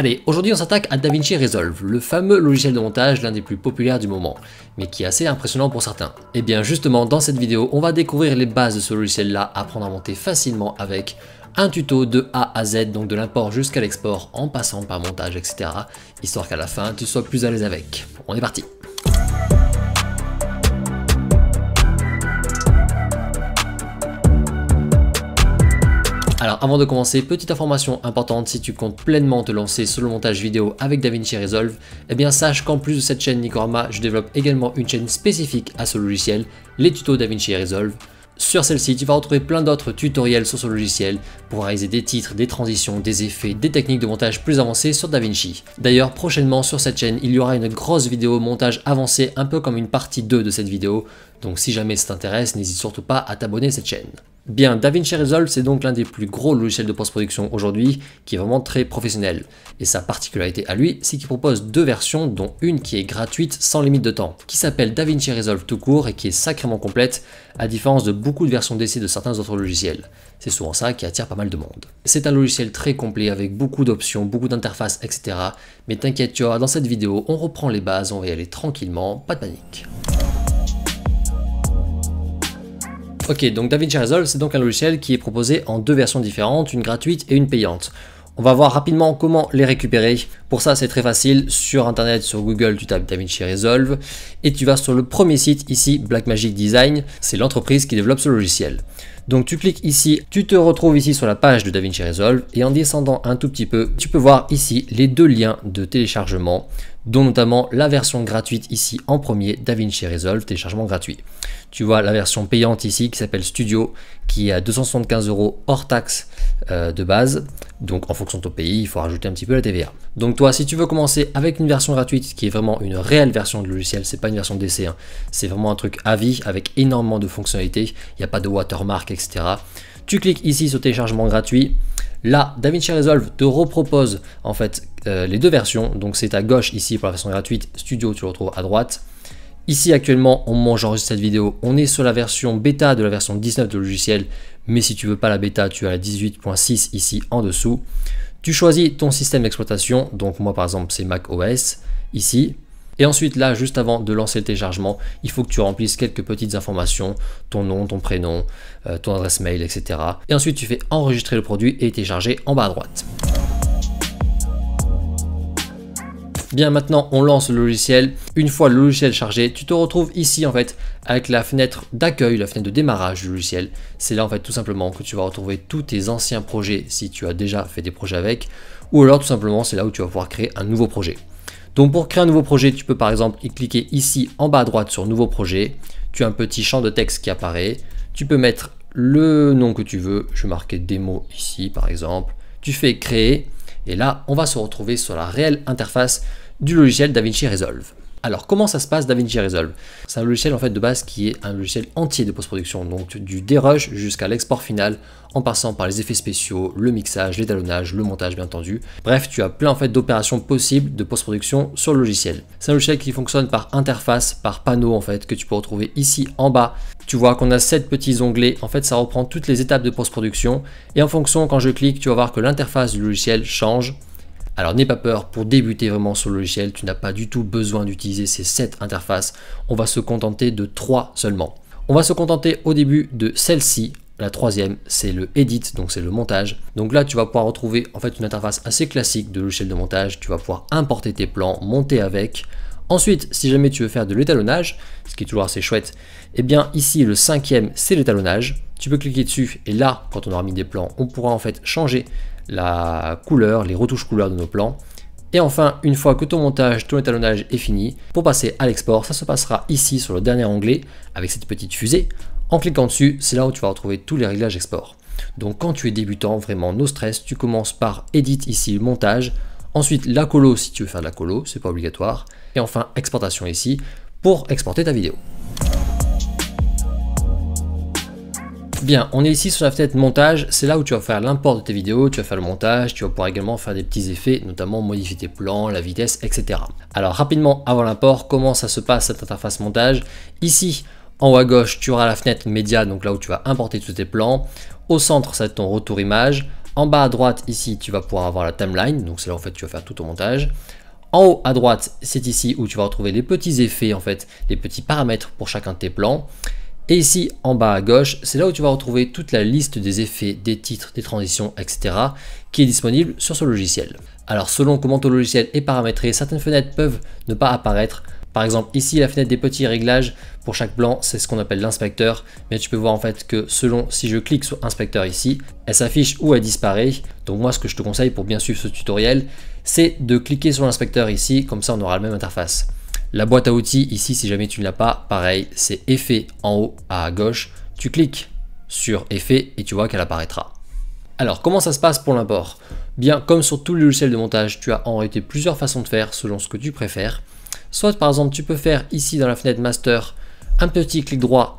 Allez, aujourd'hui on s'attaque à DaVinci Resolve, le fameux logiciel de montage l'un des plus populaires du moment, mais qui est assez impressionnant pour certains. Et eh bien justement dans cette vidéo, on va découvrir les bases de ce logiciel là, apprendre à monter facilement avec un tuto de A à Z, donc de l'import jusqu'à l'export en passant par montage etc, histoire qu'à la fin tu sois plus à l'aise avec. On est parti avant de commencer, petite information importante, si tu comptes pleinement te lancer sur le montage vidéo avec DaVinci Resolve, eh bien sache qu'en plus de cette chaîne Nicorama, je développe également une chaîne spécifique à ce logiciel, les tutos DaVinci Resolve. Sur celle-ci, tu vas retrouver plein d'autres tutoriels sur ce logiciel pour réaliser des titres, des transitions, des effets, des techniques de montage plus avancées sur DaVinci. D'ailleurs, prochainement sur cette chaîne, il y aura une grosse vidéo montage avancé, un peu comme une partie 2 de cette vidéo, donc si jamais ça t'intéresse, n'hésite surtout pas à t'abonner à cette chaîne. Bien, DaVinci Resolve, c'est donc l'un des plus gros logiciels de post-production aujourd'hui, qui est vraiment très professionnel. Et sa particularité à lui, c'est qu'il propose deux versions, dont une qui est gratuite sans limite de temps, qui s'appelle DaVinci Resolve tout court et qui est sacrément complète, à différence de beaucoup de versions d'essai de certains autres logiciels. C'est souvent ça qui attire pas mal de monde. C'est un logiciel très complet avec beaucoup d'options, beaucoup d'interfaces, etc. Mais t'inquiète, tu vois, dans cette vidéo, on reprend les bases, on va y aller tranquillement, pas de panique. Ok, donc DaVinci Resolve, c'est donc un logiciel qui est proposé en deux versions différentes, une gratuite et une payante. On va voir rapidement comment les récupérer. Pour ça, c'est très facile. Sur Internet, sur Google, tu tapes DaVinci Resolve et tu vas sur le premier site ici, Blackmagic Design. C'est l'entreprise qui développe ce logiciel. Donc tu cliques ici, tu te retrouves ici sur la page de DaVinci Resolve et en descendant un tout petit peu, tu peux voir ici les deux liens de téléchargement dont notamment la version gratuite ici en premier, DaVinci Resolve, téléchargement gratuit. Tu vois la version payante ici qui s'appelle Studio, qui est à 275 euros hors taxe euh, de base. Donc en fonction de ton pays, il faut rajouter un petit peu la TVA. Donc toi, si tu veux commencer avec une version gratuite qui est vraiment une réelle version du logiciel, c'est pas une version dc hein. c'est vraiment un truc à vie avec énormément de fonctionnalités, il n'y a pas de watermark, etc. Tu cliques ici sur téléchargement gratuit. Là, DaVinci Resolve te repropose en fait euh, les deux versions. Donc c'est à gauche ici pour la version gratuite, Studio tu le retrouves à droite. Ici actuellement, au moment où j'enregistre cette vidéo, on est sur la version bêta de la version 19 de logiciel, mais si tu veux pas la bêta, tu as la 18.6 ici en dessous. Tu choisis ton système d'exploitation, donc moi par exemple c'est Mac OS ici. Et ensuite là, juste avant de lancer le téléchargement, il faut que tu remplisses quelques petites informations, ton nom, ton prénom, euh, ton adresse mail, etc. Et ensuite tu fais enregistrer le produit et télécharger en bas à droite. Bien maintenant, on lance le logiciel. Une fois le logiciel chargé, tu te retrouves ici en fait avec la fenêtre d'accueil, la fenêtre de démarrage du logiciel. C'est là en fait tout simplement que tu vas retrouver tous tes anciens projets si tu as déjà fait des projets avec ou alors tout simplement c'est là où tu vas pouvoir créer un nouveau projet. Donc pour créer un nouveau projet, tu peux par exemple y cliquer ici en bas à droite sur nouveau projet. Tu as un petit champ de texte qui apparaît. Tu peux mettre le nom que tu veux. Je vais marquer démo ici par exemple. Tu fais créer et là on va se retrouver sur la réelle interface du logiciel DaVinci Resolve. Alors comment ça se passe DaVinci Resolve C'est un logiciel en fait de base qui est un logiciel entier de post-production, donc du dérush jusqu'à l'export final, en passant par les effets spéciaux, le mixage, l'étalonnage, le montage bien entendu. Bref, tu as plein en fait d'opérations possibles de post-production sur le logiciel. C'est un logiciel qui fonctionne par interface, par panneau en fait, que tu peux retrouver ici en bas. Tu vois qu'on a sept petits onglets, en fait ça reprend toutes les étapes de post-production, et en fonction quand je clique, tu vas voir que l'interface du logiciel change alors n'aie pas peur, pour débuter vraiment sur le logiciel, tu n'as pas du tout besoin d'utiliser ces 7 interfaces. On va se contenter de 3 seulement. On va se contenter au début de celle-ci. La troisième, c'est le edit, donc c'est le montage. Donc là, tu vas pouvoir retrouver en fait une interface assez classique de logiciel de montage. Tu vas pouvoir importer tes plans, monter avec. Ensuite, si jamais tu veux faire de l'étalonnage, ce qui est toujours assez chouette, eh bien ici le cinquième, c'est l'étalonnage tu peux cliquer dessus et là, quand on aura mis des plans, on pourra en fait changer la couleur, les retouches couleurs de nos plans. Et enfin, une fois que ton montage, ton étalonnage est fini, pour passer à l'export, ça se passera ici sur le dernier onglet avec cette petite fusée. En cliquant dessus, c'est là où tu vas retrouver tous les réglages export. Donc quand tu es débutant, vraiment no stress, tu commences par Edit ici, montage, ensuite la colo si tu veux faire de la colo, c'est pas obligatoire, et enfin exportation ici pour exporter ta vidéo. Bien, on est ici sur la fenêtre montage, c'est là où tu vas faire l'import de tes vidéos, tu vas faire le montage, tu vas pouvoir également faire des petits effets, notamment modifier tes plans, la vitesse, etc. Alors rapidement, avant l'import, comment ça se passe cette interface montage Ici, en haut à gauche, tu auras la fenêtre média, donc là où tu vas importer tous tes plans. Au centre, ça va être ton retour image. En bas à droite, ici, tu vas pouvoir avoir la timeline, donc c'est là en fait tu vas faire tout ton montage. En haut à droite, c'est ici où tu vas retrouver les petits effets, en fait, les petits paramètres pour chacun de tes plans. Et ici, en bas à gauche, c'est là où tu vas retrouver toute la liste des effets, des titres, des transitions, etc. qui est disponible sur ce logiciel. Alors selon comment ton logiciel est paramétré, certaines fenêtres peuvent ne pas apparaître. Par exemple ici, la fenêtre des petits réglages, pour chaque blanc, c'est ce qu'on appelle l'inspecteur. Mais tu peux voir en fait que selon si je clique sur inspecteur ici, elle s'affiche ou elle disparaît. Donc moi, ce que je te conseille pour bien suivre ce tutoriel, c'est de cliquer sur l'inspecteur ici, comme ça on aura la même interface. La boîte à outils ici, si jamais tu ne l'as pas, pareil, c'est effet en haut à gauche. Tu cliques sur effet et tu vois qu'elle apparaîtra. Alors, comment ça se passe pour l'import Bien, comme sur tous les logiciels de montage, tu as en réalité plusieurs façons de faire selon ce que tu préfères. Soit par exemple, tu peux faire ici dans la fenêtre master un petit clic droit,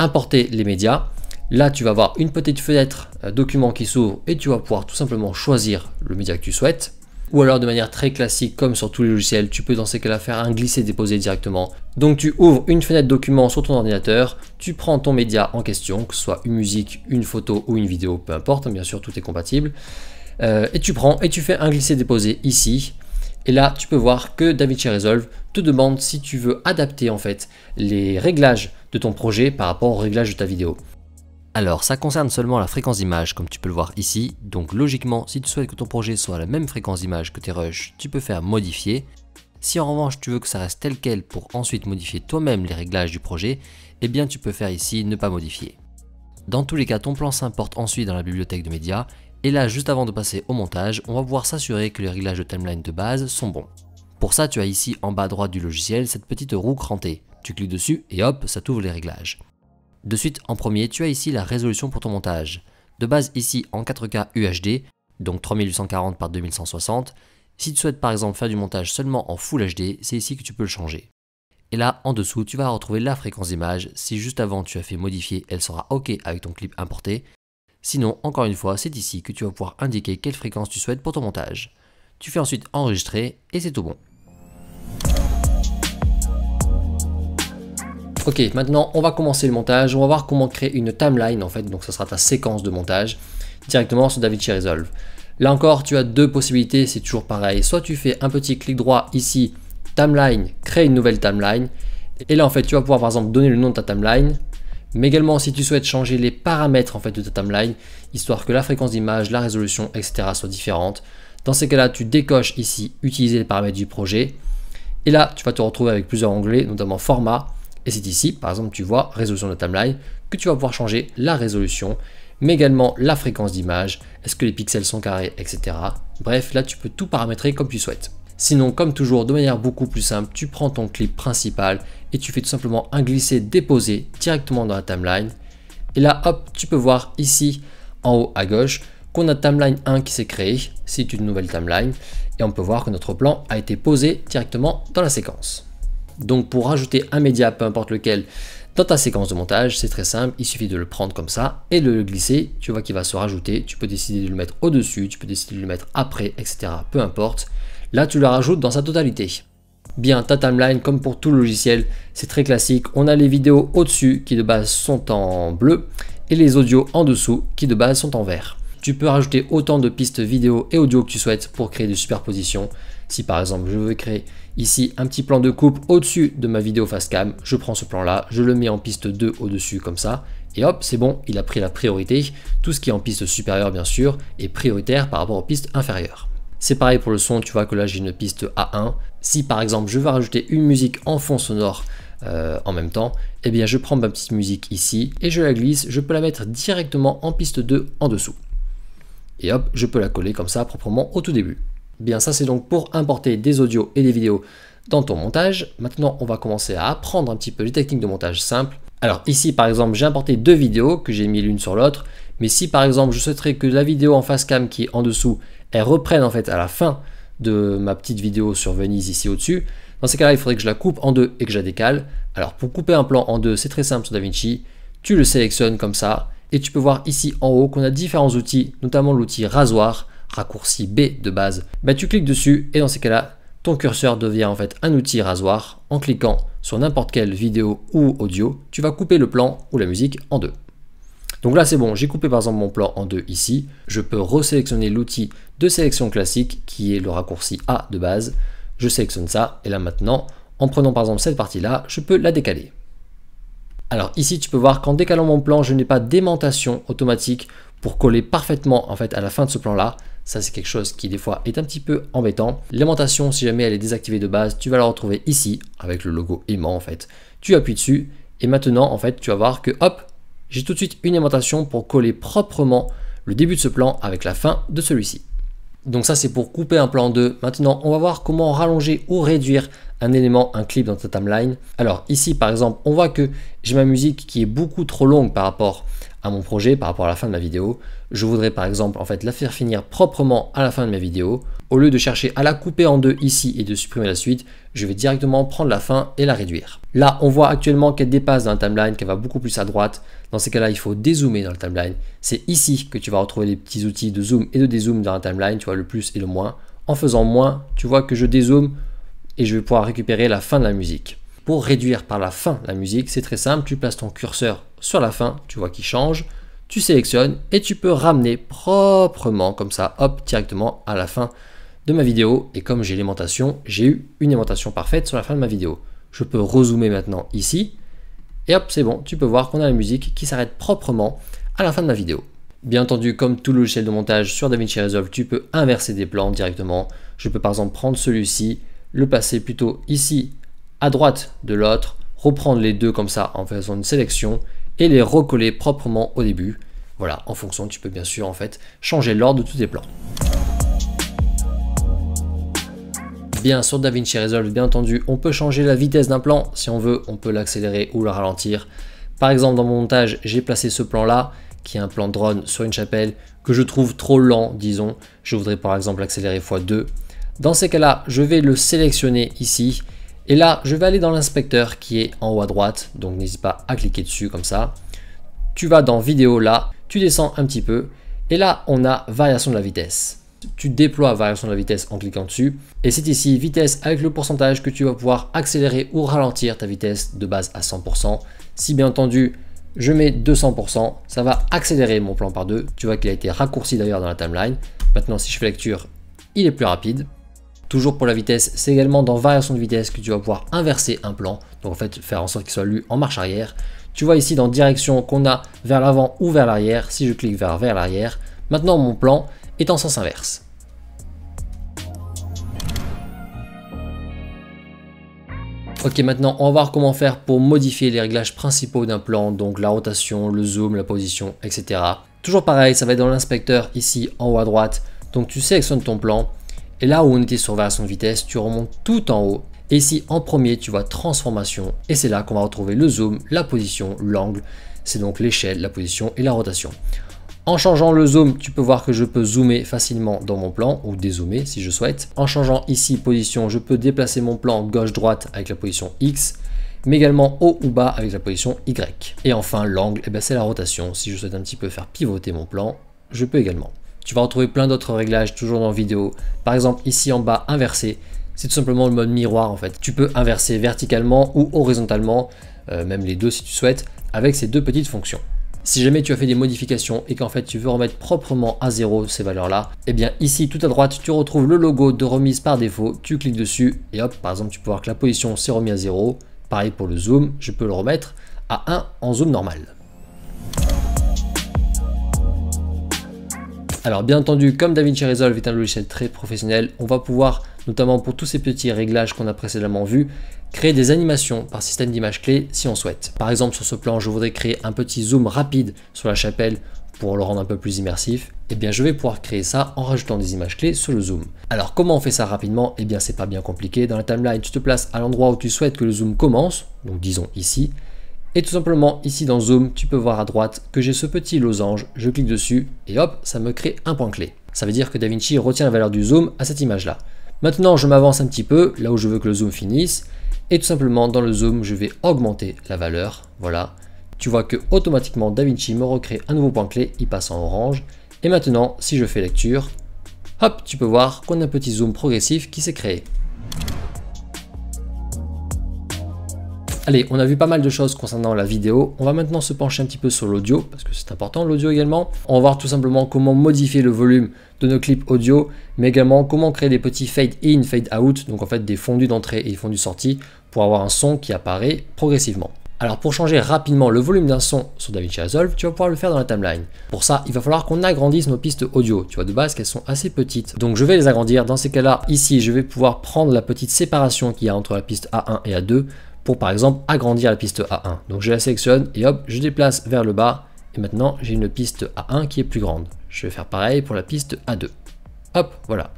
importer les médias. Là, tu vas avoir une petite fenêtre euh, document qui s'ouvre et tu vas pouvoir tout simplement choisir le média que tu souhaites. Ou alors de manière très classique comme sur tous les logiciels, tu peux dans ces cas-là faire un glisser-déposer directement. Donc tu ouvres une fenêtre document sur ton ordinateur, tu prends ton média en question, que ce soit une musique, une photo ou une vidéo, peu importe, hein, bien sûr tout est compatible. Euh, et tu prends et tu fais un glisser-déposer ici. Et là, tu peux voir que DaVinci Resolve te demande si tu veux adapter en fait les réglages de ton projet par rapport aux réglages de ta vidéo. Alors ça concerne seulement la fréquence d'image comme tu peux le voir ici, donc logiquement si tu souhaites que ton projet soit à la même fréquence d'image que tes rushs, tu peux faire modifier. Si en revanche tu veux que ça reste tel quel pour ensuite modifier toi-même les réglages du projet, eh bien tu peux faire ici ne pas modifier. Dans tous les cas ton plan s'importe ensuite dans la bibliothèque de médias, et là juste avant de passer au montage, on va pouvoir s'assurer que les réglages de timeline de base sont bons. Pour ça tu as ici en bas à droite du logiciel cette petite roue crantée, tu cliques dessus et hop ça t'ouvre les réglages. De suite, en premier, tu as ici la résolution pour ton montage. De base ici en 4K UHD, donc 3840 par 2160. Si tu souhaites par exemple faire du montage seulement en Full HD, c'est ici que tu peux le changer. Et là, en dessous, tu vas retrouver la fréquence d'image. Si juste avant tu as fait modifier, elle sera OK avec ton clip importé. Sinon, encore une fois, c'est ici que tu vas pouvoir indiquer quelle fréquence tu souhaites pour ton montage. Tu fais ensuite enregistrer et c'est tout bon. Ok, maintenant on va commencer le montage, on va voir comment créer une timeline en fait, donc ça sera ta séquence de montage directement sur DaVinci Resolve. Là encore, tu as deux possibilités, c'est toujours pareil, soit tu fais un petit clic droit ici, timeline, créer une nouvelle timeline, et là en fait tu vas pouvoir par exemple donner le nom de ta timeline, mais également si tu souhaites changer les paramètres en fait de ta timeline, histoire que la fréquence d'image, la résolution, etc. soient différentes. Dans ces cas-là, tu décoches ici utiliser les paramètres du projet, et là tu vas te retrouver avec plusieurs onglets, notamment format, et c'est ici, par exemple, tu vois résolution de timeline, que tu vas pouvoir changer la résolution, mais également la fréquence d'image, est-ce que les pixels sont carrés, etc. Bref, là tu peux tout paramétrer comme tu souhaites. Sinon, comme toujours, de manière beaucoup plus simple, tu prends ton clip principal et tu fais tout simplement un glisser-déposer directement dans la timeline. Et là, hop, tu peux voir ici, en haut à gauche, qu'on a timeline 1 qui s'est créé. c'est une nouvelle timeline, et on peut voir que notre plan a été posé directement dans la séquence. Donc pour rajouter un média, peu importe lequel, dans ta séquence de montage, c'est très simple, il suffit de le prendre comme ça et de le glisser, tu vois qu'il va se rajouter, tu peux décider de le mettre au-dessus, tu peux décider de le mettre après, etc. Peu importe. Là, tu le rajoutes dans sa totalité. Bien, ta timeline, comme pour tout logiciel, c'est très classique. On a les vidéos au-dessus qui de base sont en bleu et les audios en dessous qui de base sont en vert. Tu peux rajouter autant de pistes vidéo et audio que tu souhaites pour créer des superpositions. Si par exemple je veux créer ici un petit plan de coupe au-dessus de ma vidéo face cam, je prends ce plan là, je le mets en piste 2 au-dessus comme ça, et hop, c'est bon, il a pris la priorité. Tout ce qui est en piste supérieure bien sûr est prioritaire par rapport aux pistes inférieures. C'est pareil pour le son, tu vois que là j'ai une piste A1. Si par exemple je veux rajouter une musique en fond sonore euh, en même temps, eh bien je prends ma petite musique ici et je la glisse, je peux la mettre directement en piste 2 en dessous. Et hop, je peux la coller comme ça proprement au tout début. Bien, ça c'est donc pour importer des audios et des vidéos dans ton montage. Maintenant, on va commencer à apprendre un petit peu les techniques de montage simples. Alors ici, par exemple, j'ai importé deux vidéos que j'ai mis l'une sur l'autre. Mais si par exemple, je souhaiterais que la vidéo en face cam qui est en dessous, elle reprenne en fait à la fin de ma petite vidéo sur Venise ici au-dessus, dans ces cas-là, il faudrait que je la coupe en deux et que je la décale. Alors pour couper un plan en deux, c'est très simple sur DaVinci. Tu le sélectionnes comme ça et tu peux voir ici en haut qu'on a différents outils, notamment l'outil rasoir raccourci B de base, bah, tu cliques dessus et dans ces cas-là, ton curseur devient en fait un outil rasoir. En cliquant sur n'importe quelle vidéo ou audio, tu vas couper le plan ou la musique en deux. Donc là c'est bon, j'ai coupé par exemple mon plan en deux ici. Je peux resélectionner l'outil de sélection classique qui est le raccourci A de base. Je sélectionne ça et là maintenant, en prenant par exemple cette partie-là, je peux la décaler. Alors ici, tu peux voir qu'en décalant mon plan, je n'ai pas d'aimantation automatique pour coller parfaitement en fait à la fin de ce plan-là. Ça, c'est quelque chose qui, des fois, est un petit peu embêtant. L'aimantation, si jamais elle est désactivée de base, tu vas la retrouver ici, avec le logo aimant, en fait. Tu appuies dessus, et maintenant, en fait, tu vas voir que, hop, j'ai tout de suite une aimantation pour coller proprement le début de ce plan avec la fin de celui-ci. Donc ça c'est pour couper un plan en deux. Maintenant on va voir comment rallonger ou réduire un élément, un clip dans ta timeline. Alors ici par exemple on voit que j'ai ma musique qui est beaucoup trop longue par rapport à mon projet par rapport à la fin de la vidéo. Je voudrais par exemple en fait la faire finir proprement à la fin de ma vidéo. Au lieu de chercher à la couper en deux ici et de supprimer la suite, je vais directement prendre la fin et la réduire. Là, on voit actuellement qu'elle dépasse dans la timeline, qu'elle va beaucoup plus à droite. Dans ces cas-là, il faut dézoomer dans la timeline. C'est ici que tu vas retrouver les petits outils de zoom et de dézoom dans la timeline, tu vois le plus et le moins. En faisant moins, tu vois que je dézoome et je vais pouvoir récupérer la fin de la musique. Pour réduire par la fin la musique, c'est très simple, tu places ton curseur sur la fin, tu vois qu'il change, tu sélectionnes et tu peux ramener proprement comme ça, hop, directement à la fin de ma vidéo. Et comme j'ai l'aimantation, j'ai eu une aimantation parfaite sur la fin de ma vidéo. Je peux rezoomer maintenant ici et hop, c'est bon, tu peux voir qu'on a la musique qui s'arrête proprement à la fin de ma vidéo. Bien entendu, comme tout logiciel de montage sur DaVinci Resolve, tu peux inverser des plans directement. Je peux par exemple prendre celui-ci, le passer plutôt ici à droite de l'autre, reprendre les deux comme ça en faisant une sélection et les recoller proprement au début. Voilà, en fonction, tu peux bien sûr en fait changer l'ordre de tous tes plans. Bien sûr DaVinci Resolve, bien entendu, on peut changer la vitesse d'un plan. Si on veut, on peut l'accélérer ou le ralentir. Par exemple, dans mon montage, j'ai placé ce plan-là, qui est un plan drone sur une chapelle, que je trouve trop lent, disons. Je voudrais par exemple accélérer x2. Dans ces cas-là, je vais le sélectionner ici et là, je vais aller dans l'inspecteur qui est en haut à droite, donc n'hésite pas à cliquer dessus comme ça. Tu vas dans vidéo là, tu descends un petit peu, et là on a variation de la vitesse. Tu déploies variation de la vitesse en cliquant dessus, et c'est ici vitesse avec le pourcentage que tu vas pouvoir accélérer ou ralentir ta vitesse de base à 100%. Si bien entendu je mets 200%, ça va accélérer mon plan par deux. Tu vois qu'il a été raccourci d'ailleurs dans la timeline. Maintenant si je fais lecture, il est plus rapide. Toujours pour la vitesse, c'est également dans variation de vitesse que tu vas pouvoir inverser un plan, donc en fait faire en sorte qu'il soit lu en marche arrière. Tu vois ici dans direction qu'on a vers l'avant ou vers l'arrière, si je clique vers, vers l'arrière, maintenant mon plan est en sens inverse. Ok, maintenant, on va voir comment faire pour modifier les réglages principaux d'un plan, donc la rotation, le zoom, la position, etc. Toujours pareil, ça va être dans l'inspecteur ici en haut à droite. Donc tu sélectionnes ton plan et là où on était sur version vitesse, tu remontes tout en haut. Et ici, en premier, tu vois transformation. Et c'est là qu'on va retrouver le zoom, la position, l'angle. C'est donc l'échelle, la position et la rotation. En changeant le zoom, tu peux voir que je peux zoomer facilement dans mon plan ou dézoomer si je souhaite. En changeant ici position, je peux déplacer mon plan gauche-droite avec la position X, mais également haut ou bas avec la position Y. Et enfin, l'angle, eh ben, c'est la rotation. Si je souhaite un petit peu faire pivoter mon plan, je peux également. Tu vas retrouver plein d'autres réglages toujours dans vidéo. Par exemple, ici en bas, inverser, c'est tout simplement le mode miroir en fait. Tu peux inverser verticalement ou horizontalement, euh, même les deux si tu souhaites, avec ces deux petites fonctions. Si jamais tu as fait des modifications et qu'en fait tu veux remettre proprement à zéro ces valeurs-là, eh bien ici tout à droite tu retrouves le logo de remise par défaut, tu cliques dessus et hop, par exemple tu peux voir que la position s'est remise à zéro. Pareil pour le zoom, je peux le remettre à 1 en zoom normal. Alors bien entendu, comme DaVinci Resolve est un logiciel très professionnel, on va pouvoir, notamment pour tous ces petits réglages qu'on a précédemment vus, créer des animations par système d'images clés si on souhaite. Par exemple, sur ce plan, je voudrais créer un petit zoom rapide sur la chapelle pour le rendre un peu plus immersif, et eh bien je vais pouvoir créer ça en rajoutant des images clés sur le zoom. Alors comment on fait ça rapidement Et eh bien c'est pas bien compliqué, dans la timeline tu te places à l'endroit où tu souhaites que le zoom commence, donc disons ici, et tout simplement, ici dans Zoom, tu peux voir à droite que j'ai ce petit losange, je clique dessus et hop, ça me crée un point clé. Ça veut dire que DaVinci retient la valeur du zoom à cette image-là. Maintenant, je m'avance un petit peu, là où je veux que le zoom finisse, et tout simplement, dans le zoom, je vais augmenter la valeur, voilà. Tu vois que automatiquement, DaVinci me recrée un nouveau point clé, il passe en orange, et maintenant, si je fais lecture, hop, tu peux voir qu'on a un petit zoom progressif qui s'est créé. Allez, on a vu pas mal de choses concernant la vidéo. On va maintenant se pencher un petit peu sur l'audio, parce que c'est important l'audio également. On va voir tout simplement comment modifier le volume de nos clips audio, mais également comment créer des petits fade in, fade out, donc en fait des fondus d'entrée et fondus sortie, pour avoir un son qui apparaît progressivement. Alors pour changer rapidement le volume d'un son sur DaVinci Resolve, tu vas pouvoir le faire dans la timeline. Pour ça, il va falloir qu'on agrandisse nos pistes audio. Tu vois, de base qu'elles sont assez petites. Donc je vais les agrandir. Dans ces cas-là, ici, je vais pouvoir prendre la petite séparation qu'il y a entre la piste A1 et A2 pour par exemple agrandir la piste A1. Donc je la sélectionne et hop, je déplace vers le bas et maintenant j'ai une piste A1 qui est plus grande. Je vais faire pareil pour la piste A2. Hop, voilà.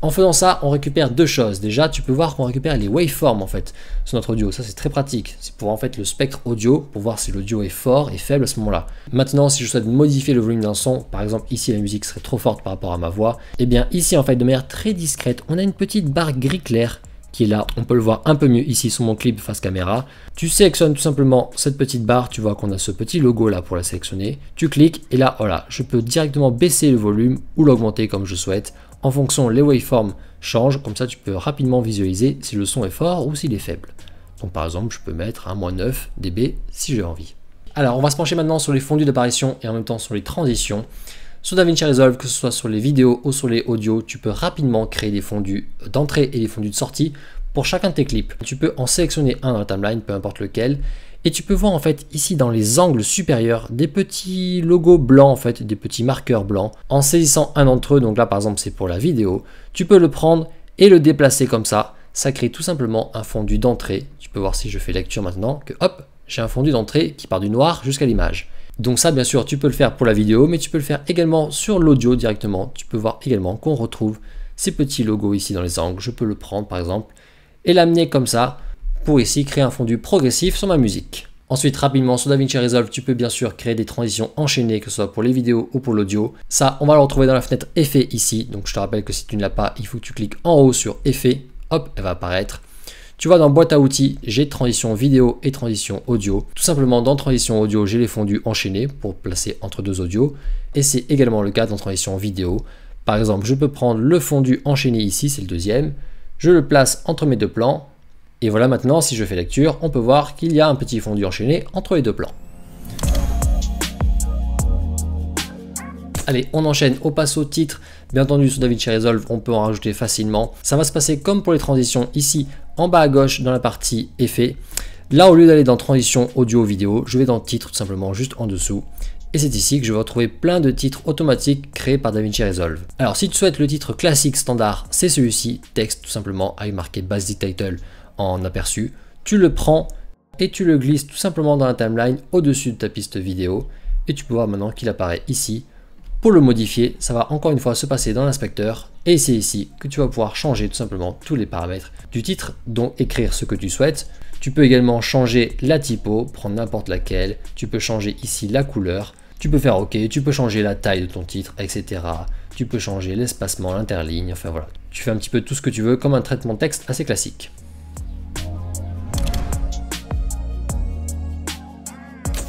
En faisant ça, on récupère deux choses. Déjà, tu peux voir qu'on récupère les waveforms en fait sur notre audio. Ça, c'est très pratique. C'est pour en fait le spectre audio pour voir si l'audio est fort et faible à ce moment-là. Maintenant, si je souhaite modifier le volume d'un son, par exemple ici la musique serait trop forte par rapport à ma voix, et eh bien ici en fait de manière très discrète, on a une petite barre gris clair qui est là. On peut le voir un peu mieux ici sur mon clip face caméra. Tu sélectionnes tout simplement cette petite barre. Tu vois qu'on a ce petit logo là pour la sélectionner. Tu cliques et là, voilà, je peux directement baisser le volume ou l'augmenter comme je souhaite. En fonction, les waveforms changent. Comme ça, tu peux rapidement visualiser si le son est fort ou s'il est faible. Donc par exemple, je peux mettre un moins 9 dB si j'ai envie. Alors, on va se pencher maintenant sur les fondus d'apparition et en même temps sur les transitions. Sur DaVinci Resolve, que ce soit sur les vidéos ou sur les audios, tu peux rapidement créer des fondus d'entrée et des fondus de sortie pour chacun de tes clips. Tu peux en sélectionner un dans la timeline, peu importe lequel, et tu peux voir en fait ici dans les angles supérieurs des petits logos blancs en fait, des petits marqueurs blancs. En saisissant un d'entre eux, donc là par exemple c'est pour la vidéo, tu peux le prendre et le déplacer comme ça. Ça crée tout simplement un fondu d'entrée. Tu peux voir si je fais lecture maintenant que hop, j'ai un fondu d'entrée qui part du noir jusqu'à l'image. Donc ça, bien sûr, tu peux le faire pour la vidéo, mais tu peux le faire également sur l'audio directement. Tu peux voir également qu'on retrouve ces petits logos ici dans les angles. Je peux le prendre, par exemple, et l'amener comme ça pour ici créer un fondu progressif sur ma musique. Ensuite, rapidement, sur DaVinci Resolve, tu peux bien sûr créer des transitions enchaînées, que ce soit pour les vidéos ou pour l'audio. Ça, on va le retrouver dans la fenêtre effet ici. Donc, je te rappelle que si tu ne l'as pas, il faut que tu cliques en haut sur Effets. Hop, elle va apparaître. Tu vois, dans boîte à outils, j'ai transition vidéo et transition audio. Tout simplement, dans transition audio, j'ai les fondus enchaînés pour placer entre deux audios. Et c'est également le cas dans transition vidéo. Par exemple, je peux prendre le fondu enchaîné ici, c'est le deuxième. Je le place entre mes deux plans. Et voilà maintenant, si je fais lecture, on peut voir qu'il y a un petit fondu enchaîné entre les deux plans. Allez, on enchaîne, au passe au titre. Bien entendu, sur chez Resolve, on peut en rajouter facilement. Ça va se passer comme pour les transitions ici en bas à gauche dans la partie effet, Là, au lieu d'aller dans transition audio vidéo, je vais dans titre tout simplement juste en dessous. Et c'est ici que je vais retrouver plein de titres automatiques créés par DaVinci Resolve. Alors si tu souhaites le titre classique standard, c'est celui-ci, texte tout simplement avec marqué Basic Title en aperçu. Tu le prends et tu le glisses tout simplement dans la timeline au-dessus de ta piste vidéo. Et tu peux voir maintenant qu'il apparaît ici pour le modifier, ça va encore une fois se passer dans l'inspecteur et c'est ici que tu vas pouvoir changer tout simplement tous les paramètres du titre, dont écrire ce que tu souhaites. Tu peux également changer la typo, prendre n'importe laquelle. Tu peux changer ici la couleur. Tu peux faire OK, tu peux changer la taille de ton titre, etc. Tu peux changer l'espacement, l'interligne, enfin voilà. Tu fais un petit peu tout ce que tu veux comme un traitement texte assez classique.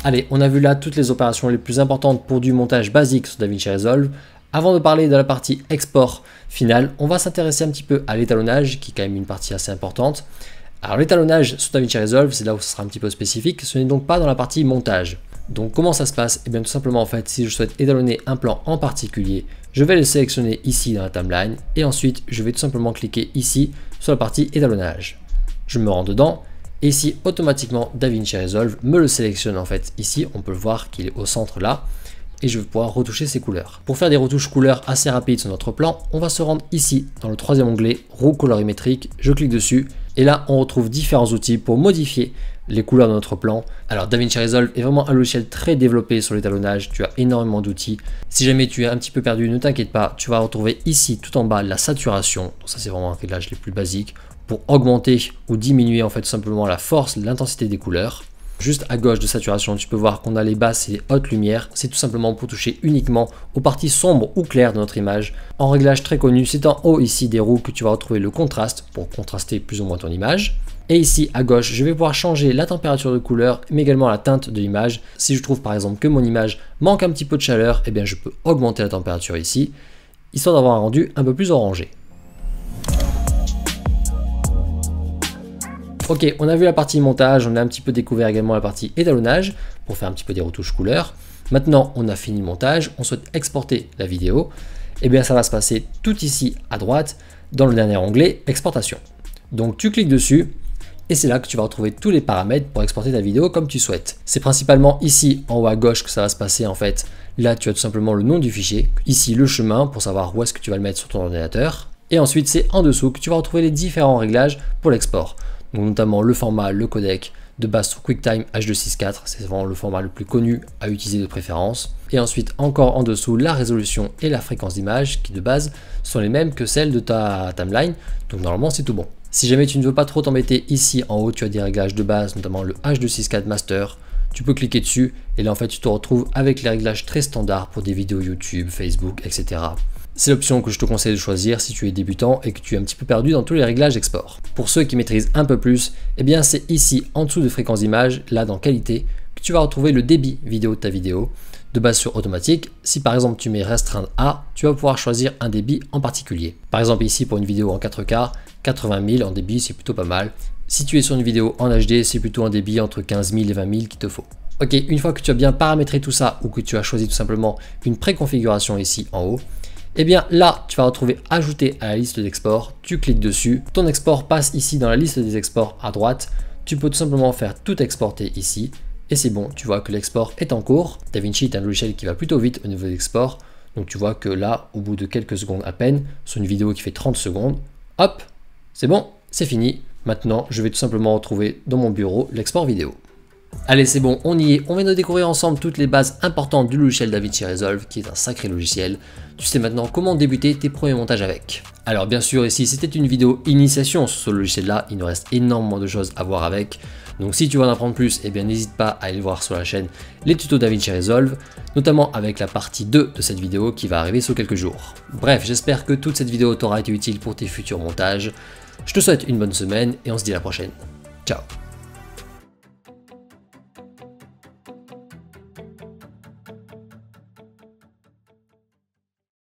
Allez, on a vu là toutes les opérations les plus importantes pour du montage basique sur DaVinci Resolve. Avant de parler de la partie export finale, on va s'intéresser un petit peu à l'étalonnage, qui est quand même une partie assez importante. Alors l'étalonnage sur DaVinci Resolve, c'est là où ce sera un petit peu spécifique, ce n'est donc pas dans la partie montage. Donc comment ça se passe Et eh bien tout simplement en fait, si je souhaite étalonner un plan en particulier, je vais le sélectionner ici dans la timeline, et ensuite je vais tout simplement cliquer ici sur la partie étalonnage. Je me rends dedans, et ici, automatiquement, DaVinci Resolve me le sélectionne en fait. Ici, on peut le voir qu'il est au centre là. Et je vais pouvoir retoucher ses couleurs. Pour faire des retouches couleurs assez rapides sur notre plan, on va se rendre ici dans le troisième onglet, roue colorimétrique. Je clique dessus. Et là, on retrouve différents outils pour modifier les couleurs de notre plan. Alors DaVinci Resolve est vraiment un logiciel très développé sur l'étalonnage, tu as énormément d'outils. Si jamais tu es un petit peu perdu, ne t'inquiète pas, tu vas retrouver ici tout en bas la saturation. ça c'est vraiment un réglage les plus basiques augmenter ou diminuer en fait simplement la force, l'intensité des couleurs. Juste à gauche de saturation, tu peux voir qu'on a les basses et hautes lumières. C'est tout simplement pour toucher uniquement aux parties sombres ou claires de notre image. En réglage très connu, c'est en haut ici des roues que tu vas retrouver le contraste pour contraster plus ou moins ton image. Et ici à gauche, je vais pouvoir changer la température de couleur mais également la teinte de l'image. Si je trouve par exemple que mon image manque un petit peu de chaleur, eh bien je peux augmenter la température ici, histoire d'avoir un rendu un peu plus orangé. Ok, on a vu la partie montage, on a un petit peu découvert également la partie étalonnage pour faire un petit peu des retouches couleurs. Maintenant, on a fini le montage, on souhaite exporter la vidéo. Et eh bien, ça va se passer tout ici à droite dans le dernier onglet exportation. Donc, tu cliques dessus et c'est là que tu vas retrouver tous les paramètres pour exporter ta vidéo comme tu souhaites. C'est principalement ici en haut à gauche que ça va se passer en fait. Là, tu as tout simplement le nom du fichier, ici le chemin pour savoir où est-ce que tu vas le mettre sur ton ordinateur. Et ensuite, c'est en dessous que tu vas retrouver les différents réglages pour l'export notamment le format, le codec, de base sur QuickTime H264, c'est vraiment le format le plus connu à utiliser de préférence. Et ensuite encore en dessous la résolution et la fréquence d'image qui de base sont les mêmes que celles de ta timeline, donc normalement c'est tout bon. Si jamais tu ne veux pas trop t'embêter ici en haut tu as des réglages de base, notamment le H264 Master, tu peux cliquer dessus et là en fait tu te retrouves avec les réglages très standards pour des vidéos YouTube, Facebook, etc. C'est l'option que je te conseille de choisir si tu es débutant et que tu es un petit peu perdu dans tous les réglages export. Pour ceux qui maîtrisent un peu plus, eh bien c'est ici en dessous de fréquence d'image, là dans qualité, que tu vas retrouver le débit vidéo de ta vidéo. De base sur automatique, si par exemple tu mets restreint à, tu vas pouvoir choisir un débit en particulier. Par exemple ici pour une vidéo en 4K, 80 000 en débit c'est plutôt pas mal. Si tu es sur une vidéo en HD, c'est plutôt un débit entre 15 000 et 20 000 qu'il te faut. Ok, une fois que tu as bien paramétré tout ça ou que tu as choisi tout simplement une préconfiguration ici en haut, et eh bien là, tu vas retrouver ajouter à la liste d'export, tu cliques dessus, ton export passe ici dans la liste des exports à droite, tu peux tout simplement faire tout exporter ici, et c'est bon, tu vois que l'export est en cours. DaVinci est un logiciel qui va plutôt vite au niveau d'export donc tu vois que là, au bout de quelques secondes à peine, sur une vidéo qui fait 30 secondes, hop, c'est bon, c'est fini. Maintenant, je vais tout simplement retrouver dans mon bureau l'export vidéo. Allez, c'est bon, on y est. On vient de découvrir ensemble toutes les bases importantes du logiciel DaVinci Resolve, qui est un sacré logiciel. Tu sais maintenant comment débuter tes premiers montages avec. Alors bien sûr, ici, c'était une vidéo initiation sur ce logiciel-là. Il nous reste énormément de choses à voir avec. Donc si tu veux en apprendre plus, eh bien n'hésite pas à aller voir sur la chaîne les tutos DaVinci Resolve, notamment avec la partie 2 de cette vidéo qui va arriver sous quelques jours. Bref, j'espère que toute cette vidéo t'aura été utile pour tes futurs montages. Je te souhaite une bonne semaine et on se dit à la prochaine. Ciao